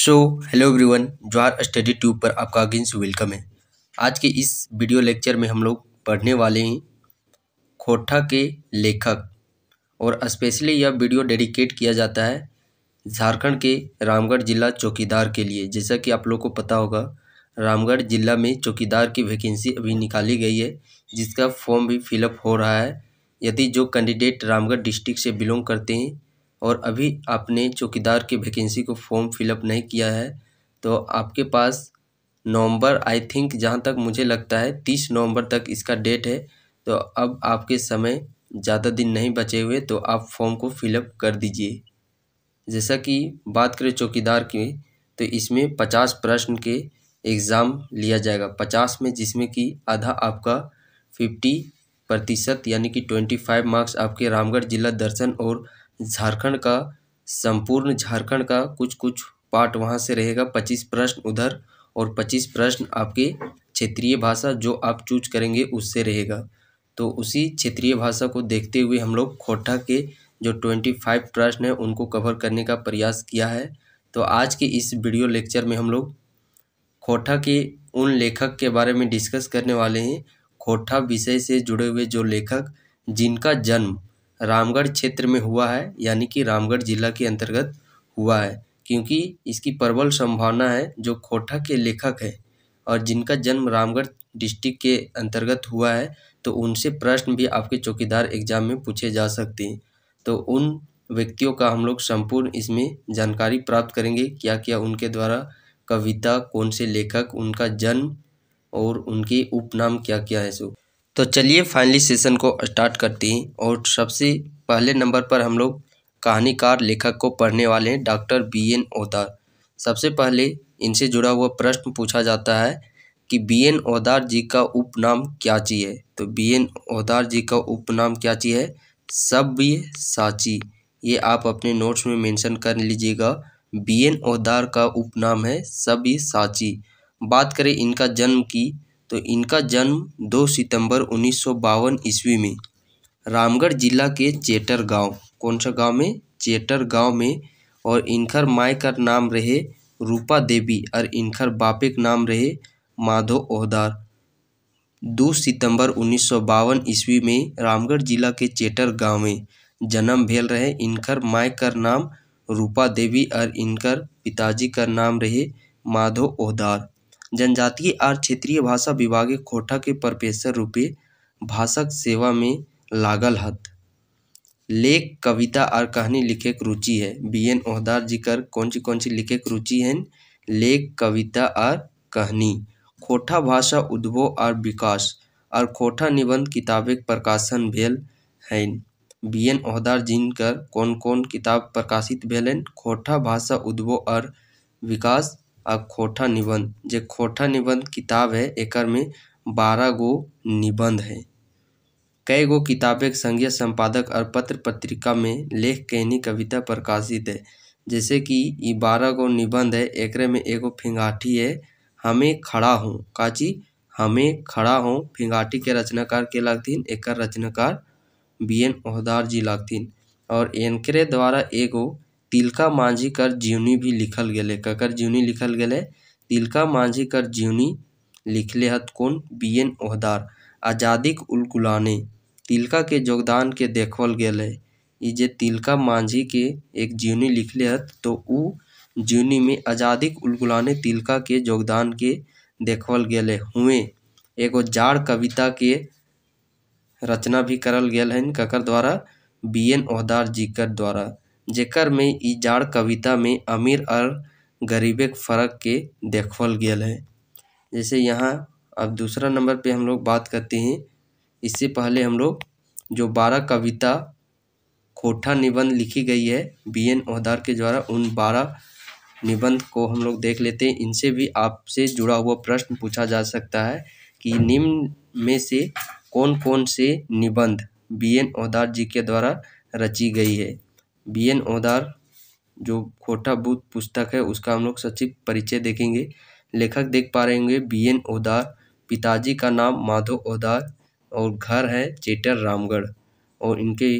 सो hello everyone ज्वार study tube पर आपका अगेंस वेलकम है आज के इस वीडियो लेक्चर में हम लोग पढ़ने वाले हैं खोटा के लेखक और स्पेशली यह वीडियो डेडिकेट किया जाता है झारखंड के रामगढ़ जिला चौकीदार के लिए जैसा कि आप लोग को पता होगा रामगढ़ जिला में चौकीदार की वैकेंसी अभी निकाली गई है जिसका फॉर्म भी फिलअप हो रहा है यदि जो कैंडिडेट रामगढ़ डिस्ट्रिक्ट से बिलोंग करते हैं और अभी आपने चौकीदार की वैकेंसी को फॉर्म फिलअप नहीं किया है तो आपके पास नवंबर आई थिंक जहाँ तक मुझे लगता है तीस नवंबर तक इसका डेट है तो अब आपके समय ज़्यादा दिन नहीं बचे हुए तो आप फॉर्म को फिलअप कर दीजिए जैसा कि बात करें चौकीदार की तो इसमें पचास प्रश्न के एग्ज़ाम लिया जाएगा पचास में जिसमें कि आधा आपका फिफ्टी प्रतिशत यानी कि ट्वेंटी फाइव मार्क्स आपके रामगढ़ जिला दर्शन और झारखंड का संपूर्ण झारखंड का कुछ कुछ पार्ट वहाँ से रहेगा पच्चीस प्रश्न उधर और पच्चीस प्रश्न आपके क्षेत्रीय भाषा जो आप चूज करेंगे उससे रहेगा तो उसी क्षेत्रीय भाषा को देखते हुए हम लोग खोटा के जो ट्वेंटी फाइव प्रश्न हैं उनको कवर करने का प्रयास किया है तो आज के इस वीडियो लेक्चर में हम लोग खोटा के उन लेखक के बारे में डिस्कस करने वाले हैं खोटा विषय से जुड़े हुए जो लेखक जिनका जन्म रामगढ़ क्षेत्र में हुआ है यानी कि रामगढ़ जिला के अंतर्गत हुआ है क्योंकि इसकी प्रबल संभावना है जो खोटा के लेखक हैं और जिनका जन्म रामगढ़ डिस्ट्रिक्ट के अंतर्गत हुआ है तो उनसे प्रश्न भी आपके चौकीदार एग्जाम में पूछे जा सकते हैं तो उन व्यक्तियों का हम लोग संपूर्ण इसमें जानकारी प्राप्त करेंगे क्या क्या उनके द्वारा कविता कौन से लेखक उनका जन्म और उनके उपनाम क्या क्या है सो तो चलिए फाइनली सेशन को स्टार्ट करते हैं और सबसे पहले नंबर पर हम लोग कहानीकार लेखक को पढ़ने वाले हैं डॉक्टर बी एन ओदार सबसे पहले इनसे जुड़ा हुआ प्रश्न पूछा जाता है कि बी एन ओदार जी का उपनाम क्या चीज है तो बी एन ओदार जी का उपनाम क्या चीज है सभ्य साची ये आप अपने नोट्स में मेंशन कर लीजिएगा बी एन ओदार का उपनाम है सभ्य साची बात करें इनका जन्म की तो इनका जन्म 2 सितंबर उन्नीस ईस्वी में रामगढ़ जिला के चेटर गांव कौन सा गांव में चेटर गांव में और इनकर माए का नाम रहे रूपा देवी और इनकर बापे का नाम रहे माधो ओहदार दो सितंबर उन्नीस ईस्वी में रामगढ़ जिला के चेटर गांव में जन्म भेल रहे इनकर माए का नाम रूपा देवी और इनकर पिताजी का नाम रहे माधो ओहदार जनजातीय आर क्षेत्रीय भाषा विभाग कोठा के प्रोफेसर रूपे भाषक सेवा में लागल हत लेख कविता और कहानी लिखे के रुचि है बी एन ओहदार जी कर कौन सी कौन सी लिखे के रुचि है लेख कविता और कहानी खोठा भाषा उद्भव और विकास और खोटा निबंध किताबक प्रकाशन भेल है बी एन ओहदार जिनकर कौन कौन किताब प्रकाशित भेल खोठा भाषा उद्भव और विकास आ खोठा निबंध जो खोठा निबंध किताब है एकर में बारह गो निबंध है कई गो किताबें संज्ञा संपादक और पत्र पत्रिका में लेख कहनी कविता प्रकाशित है जैसे कि ये बारह गो निबंध है एक में एगो फिंगाठी है हमें खड़ा हूँ काची हमें खड़ा हूँ फिंगाठी के रचनाकार के लगतीन एकर रचनाकार बी एन ओहदार जी लगथिन और एनकरे द्वारा एगो तिलका मांझी कर जीवनी भी लिखल गए ककर जीवनी लिखल गए तिलका मांझी कर जीवनी लिखले हत कौन बी एन ओहदार आज़ादीक उलकुलाने तिलका के योगदान के देखल गेले ई जे तिलका मांझी के एक जीवनी लिखले हत तो उ जीवनी में आज़ादीक उलकुलाने तिलका के योगदान के देखल गेले हुए एगो जाड़ कविता के रचना भी करल गल हन ककर द्वारा बी एन ओहदार जी कर द्वारा जेकर में इ जाड़ कविता में अमीर और गरीबे के फर्क के देखल गया है जैसे यहाँ अब दूसरा नंबर पे हम लोग बात करते हैं इससे पहले हम लोग जो बारह कविता कोठा निबंध लिखी गई है बी एन ओहदार के द्वारा उन बारह निबंध को हम लोग देख लेते हैं इनसे भी आपसे जुड़ा हुआ प्रश्न पूछा जा सकता है कि निम्न में से कौन कौन से निबंध बी एन ओहदार जी के द्वारा रची गई है बी एन ओदार जो खोटा बुद्ध पुस्तक है उसका हम लोग सचिव परिचय देखेंगे लेखक देख पा रहे होंगे बी एन ओदार पिताजी का नाम माधव ओदार और घर है चेटर रामगढ़ और इनके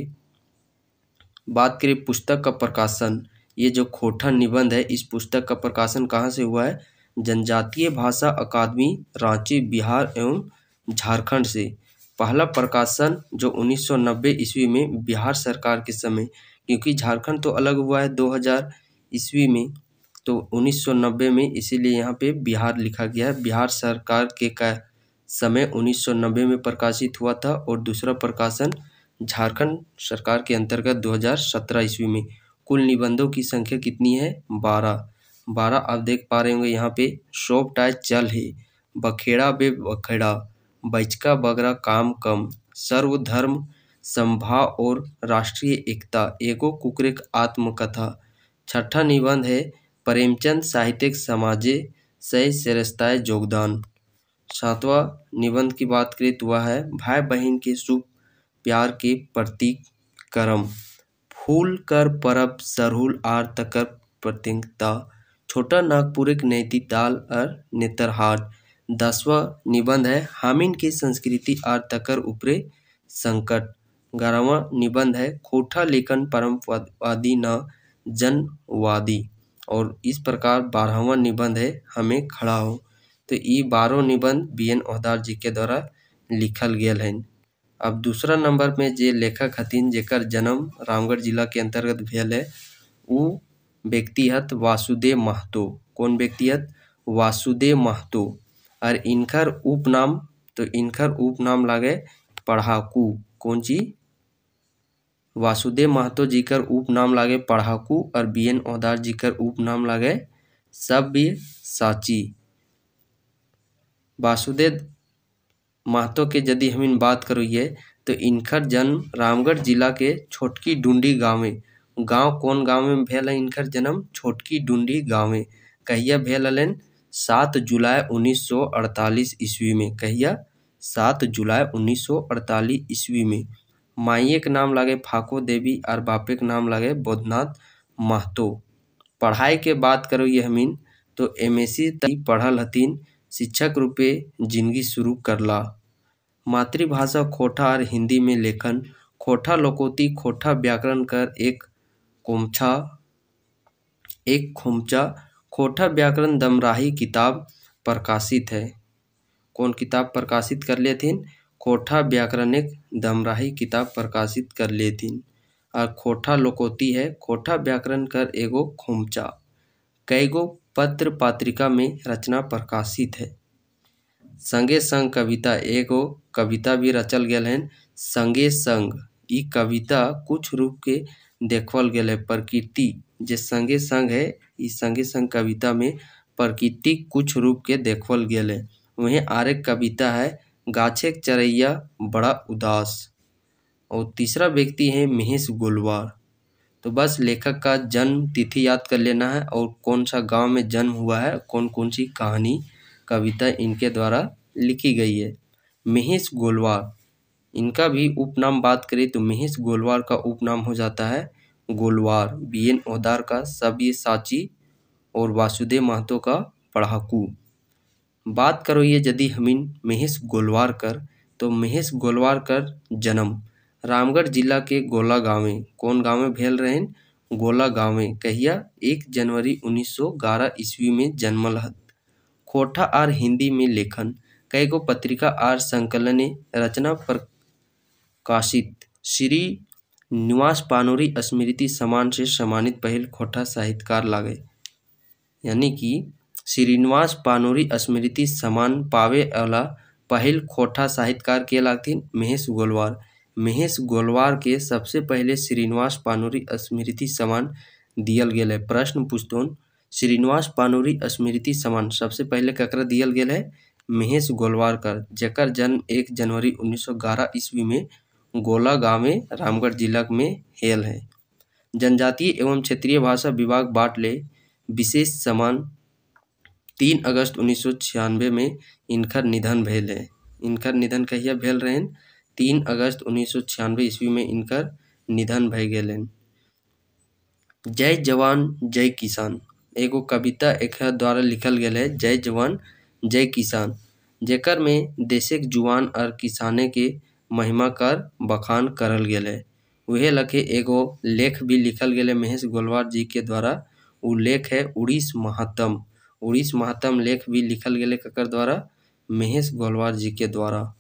बात करें पुस्तक का प्रकाशन ये जो खोटा निबंध है इस पुस्तक का प्रकाशन कहाँ से हुआ है जनजातीय भाषा अकादमी रांची बिहार एवं झारखंड से पहला प्रकाशन जो 1990 ईस्वी में बिहार सरकार के समय क्योंकि झारखंड तो अलग हुआ है 2000 ईस्वी में तो 1990 में इसीलिए यहाँ पे बिहार लिखा गया है बिहार सरकार के का समय 1990 में प्रकाशित हुआ था और दूसरा प्रकाशन झारखंड सरकार के अंतर्गत 2017 ईस्वी में कुल निबंधों की संख्या कितनी है बारह बारह आप देख पा रहे होंगे यहाँ पे शोप टाइ चल है बखेड़ा बे बखेड़ा बचका बगरा काम कम सर्वधर्म संभाव और राष्ट्रीय एकता एगो कुकरेक आत्मकथा छठा निबंध है प्रेमचंद साहित्यिक समाजे सही सरस्ताय योगदान सातवां निबंध की बात करें तो वह है भाई बहन के शुभ प्यार के प्रतीक कर्म फूल कर परब सरहुल आर तकर प्रतिकता छोटा नागपुरिक नैती ताल और नेतरहाट दसवां निबंध है हामिन की संस्कृति आर तकर ऊपरे संकट ग्यारहवा निबंध है खोठा लेखन परमवादी न जनवादी और इस प्रकार बारहवा निबंध है हमें खड़ा हो तो ये बारह निबंध बी एन ओहदार जी के द्वारा लिखल गया है अब दूसरा नंबर में जे लेखक हथिन जेकर जन्म रामगढ़ जिला के अंतर्गत भेल है वो व्यक्ति हत वासुदेव महतो कौन व्यक्ति हत वासुदेव महतो और इनकर उपनाम तो इनकर उपनाम लागे पढ़ाकू कौन कोंची वासुदेव महतो जी कर उपनाम लागे पढ़ाकू और बी एन औदार जी कर उपनाम लागे सब भी साची वासुदेव महतो के यदि हम इन बात करिए तो इनकर जन्म रामगढ़ जिला के छोटकी डूडी गाँव में गांव कौन गांव में भेल है इनकर जन्म छोटकी डूडी गाँव में कहिया भेल सात जुलाई 1948 सौ ईस्वी में कहिया सात जुलाई उन्नीस सौ अड़तालीस ईस्वी में माइये के नाम लगे फाको देवी और बापे के नाम लगे बोधनाथ महतो पढ़ाई के बात करो यहमीन तो एम एस सी पढ़ल हथिन शिक्षक रूपे जिंदगी शुरू करला मातृभाषा खोठा और हिंदी में लेखन खोठा लोकोती खोठा व्याकरण कर एक कोमछा एक खोमचा खोठा व्याकरण दमराही किताब प्रकाशित है कौन किताब प्रकाशित कर लेथिन खोठा व्याकरणिक दमराही किताब प्रकाशित कर लेथिन और खोठा लोकोती है खोठा व्याकरण कर एगो खोमचा कैगो पत्र पात्रिका में रचना प्रकाशित है संगे संग कविता एगो कविता भी रचल गया है संगे संग ई कविता कुछ रूप के देखल गया है प्रकृति जे संगे संग है इस संगे संग कविता में प्रकृति कुछ रूप के देखल गया है वहीं आर एक कविता है गाछे चरैया बड़ा उदास और तीसरा व्यक्ति है महेश गोलवार तो बस लेखक का जन्म तिथि याद कर लेना है और कौन सा गांव में जन्म हुआ है कौन कौन सी कहानी कविता इनके द्वारा लिखी गई है महेश गोलवार इनका भी उपनाम बात करें तो महेश गोलवार का उपनाम हो जाता है गोलवार बी एन ओदार का ये साची और वासुदेव महतो का पढ़ाकू बात करो ये यदि हमीन महेश गोलवारकर तो महेश गोलवारकर जन्म रामगढ़ जिला के गोला गाँव में कौन गाँव में भेल रहे गोला गाँव में कहिया एक जनवरी उन्नीस सौ ग्यारह ईस्वी में जन्मल हत खोठा आर हिंदी में लेखन कई गो पत्रिका आर संकलन रचना प्रकाशित श्री निवास पानोरी स्मृति सम्मान से सम्मानित पहल खोठा साहित्यकार लागे यानी कि श्रीनिवास पानोरी स्मृति सम्मान वाला पहल खोटा साहित्यकार के लागथिन महेश गोलवार महेश गोलवार के सबसे पहले श्रीनिवास पानोरी स्मृति सम्मान दियल गया है प्रश्न पुस्तौन श्रीनिवास पानोरी स्मृति सम्मान सबसे पहले ककर दियल गया है महेश गोलवार कर जकर जन्म एक जनवरी 1911 ईस्वी में गोला गाँव में रामगढ़ जिला में हेल है जनजातीय एवं क्षेत्रीय भाषा विभाग बाटले विशेष सम्मान तीन अगस्त उन्नीस सौ छियानवे में इनकर निधन भेल है इनकर निधन कहिया भेल रहन तीन अगस्त उन्नीस सौ छियानवे ईस्वी में इनकर निधन भय गन जय जवान जय किसान एगो कविता एक द्वारा लिखल गया है जय जवान जय किसान जेकर में देशक जुवान और किसाने के महिमा कर बखान करल गया है वह लखे एगो लेख भी लिखल गया महेश गोलवार जी के द्वारा उ लेख है उड़ीस महात्म उड़ीस महात्म लेख भी लिखल गए ककर द्वारा महेश गोलवार जी के द्वारा